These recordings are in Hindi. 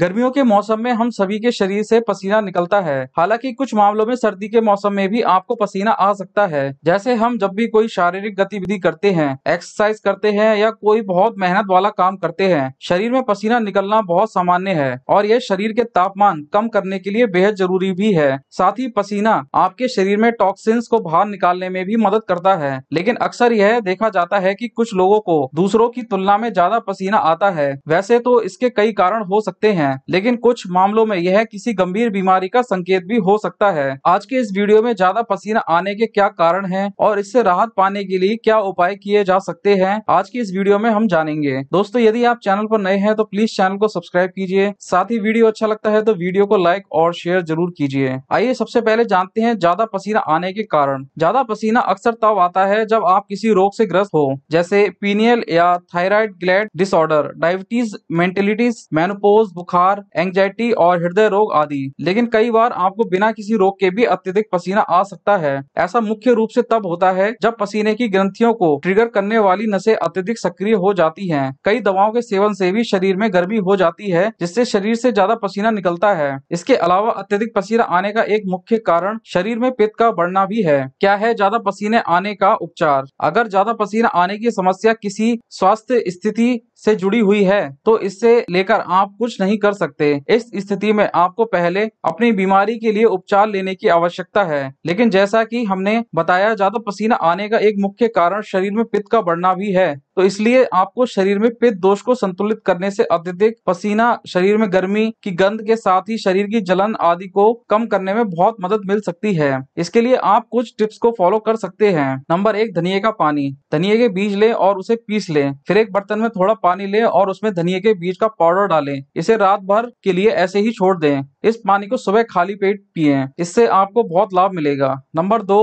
गर्मियों के मौसम में हम सभी के शरीर से पसीना निकलता है हालांकि कुछ मामलों में सर्दी के मौसम में भी आपको पसीना आ सकता है जैसे हम जब भी कोई शारीरिक गतिविधि करते हैं एक्सरसाइज करते हैं या कोई बहुत मेहनत वाला काम करते हैं शरीर में पसीना निकलना बहुत सामान्य है और यह शरीर के तापमान कम करने के लिए बेहद जरूरी भी है साथ ही पसीना आपके शरीर में टॉक्सिन्स को बाहर निकालने में भी मदद करता है लेकिन अक्सर यह देखा जाता है की कुछ लोगों को दूसरों की तुलना में ज्यादा पसीना आता है वैसे तो इसके कई कारण हो सकते हैं हैं लेकिन कुछ मामलों में यह किसी गंभीर बीमारी का संकेत भी हो सकता है आज के इस वीडियो में ज्यादा पसीना आने के क्या कारण है और इससे राहत पाने के लिए क्या उपाय किए जा सकते हैं आज की इस वीडियो में हम जानेंगे दोस्तों यदि आप चैनल पर नए हैं तो प्लीज चैनल को सब्सक्राइब कीजिए साथ ही वीडियो अच्छा लगता है तो वीडियो को लाइक और शेयर जरूर कीजिए आइए सबसे पहले जानते हैं ज्यादा पसीना आने के कारण ज्यादा पसीना अक्सर तब आता है जब आप किसी रोग से ग्रस्त हो जैसे पीनियल या thyroid gland disorder diabetes mentalities menopause बुखार बुखार एंगजाइटी और हृदय रोग आदि लेकिन कई बार आपको बिना किसी रोग के भी अत्यधिक पसीना आ सकता है ऐसा मुख्य रूप से तब होता है जब पसीने की ग्रंथियों को ट्रिगर करने वाली नशे अत्यधिक सक्रिय हो जाती है कई दवाओं के सेवन से भी शरीर में गर्मी हो जाती है जिससे शरीर से ज्यादा पसीना निकलता है इसके अलावा अत्यधिक पसीना आने का एक मुख्य कारण शरीर में पित्त का बढ़ना भी है क्या है ज्यादा पसीने आने का उपचार अगर ज्यादा पसीना आने की समस्या किसी स्वास्थ्य स्थिति से जुड़ी हुई है तो इससे लेकर आप कुछ नहीं कर सकते इस स्थिति में आपको पहले अपनी बीमारी के लिए उपचार लेने की आवश्यकता है लेकिन जैसा की हमने बताया ज्यादा पसीना आने का एक मुख्य कारण शरीर में पित्त का बढ़ना भी है तो इसलिए आपको शरीर में पित्त दोष को संतुलित करने से अत्यधिक पसीना शरीर में गर्मी की गंध के साथ ही शरीर की जलन आदि को कम करने में बहुत मदद मिल सकती है इसके लिए आप कुछ टिप्स को फॉलो कर सकते हैं नंबर एक धनिया का पानी धनिया के बीज ले और उसे पीस ले फिर एक बर्तन में थोड़ा पानी ले और उसमें धनिए के बीज का पाउडर डाले इसे रात भर के लिए ऐसे ही छोड़ दे इस पानी को सुबह खाली पेट पिए इससे आपको बहुत लाभ मिलेगा नंबर दो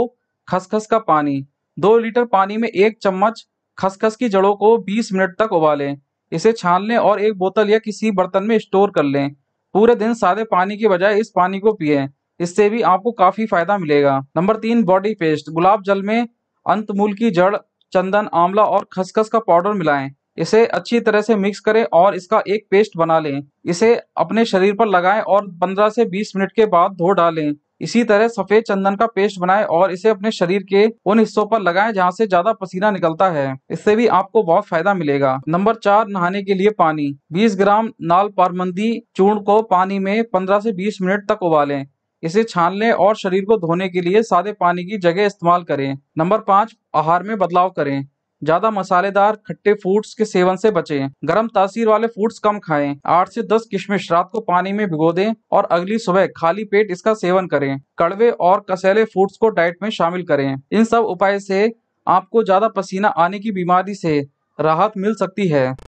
खसखस का पानी दो लीटर पानी में एक चम्मच खसखस की जड़ों को 20 मिनट तक उबालें इसे छान लें और एक बोतल या किसी बर्तन में स्टोर कर लें पूरे दिन सादे पानी के बजाय इस पानी को पिए इससे भी आपको काफी फायदा मिलेगा नंबर तीन बॉडी पेस्ट गुलाब जल में अंतमूल की जड़ चंदन आंवला और खसखस का पाउडर मिलाएं इसे अच्छी तरह से मिक्स करें और इसका एक पेस्ट बना लें इसे अपने शरीर पर लगाएं और 15 से 20 मिनट के बाद धो डालें इसी तरह सफेद चंदन का पेस्ट बनाएं और इसे अपने शरीर के उन हिस्सों पर लगाएं जहां से ज्यादा पसीना निकलता है इससे भी आपको बहुत फायदा मिलेगा नंबर चार नहाने के लिए पानी बीस ग्राम नाल पारमंदी चूर्ण को पानी में पंद्रह से बीस मिनट तक उबालें इसे छान लें और शरीर को धोने के लिए सादे पानी की जगह इस्तेमाल करें नंबर पाँच आहार में बदलाव करें ज्यादा मसालेदार खट्टे फूड्स के सेवन से बचें गर्म तासीर वाले फूड्स कम खाएं आठ से दस किशमिश रात को पानी में भिगो दें और अगली सुबह खाली पेट इसका सेवन करें कड़वे और कसैले फूड्स को डाइट में शामिल करें इन सब उपाय से आपको ज्यादा पसीना आने की बीमारी से राहत मिल सकती है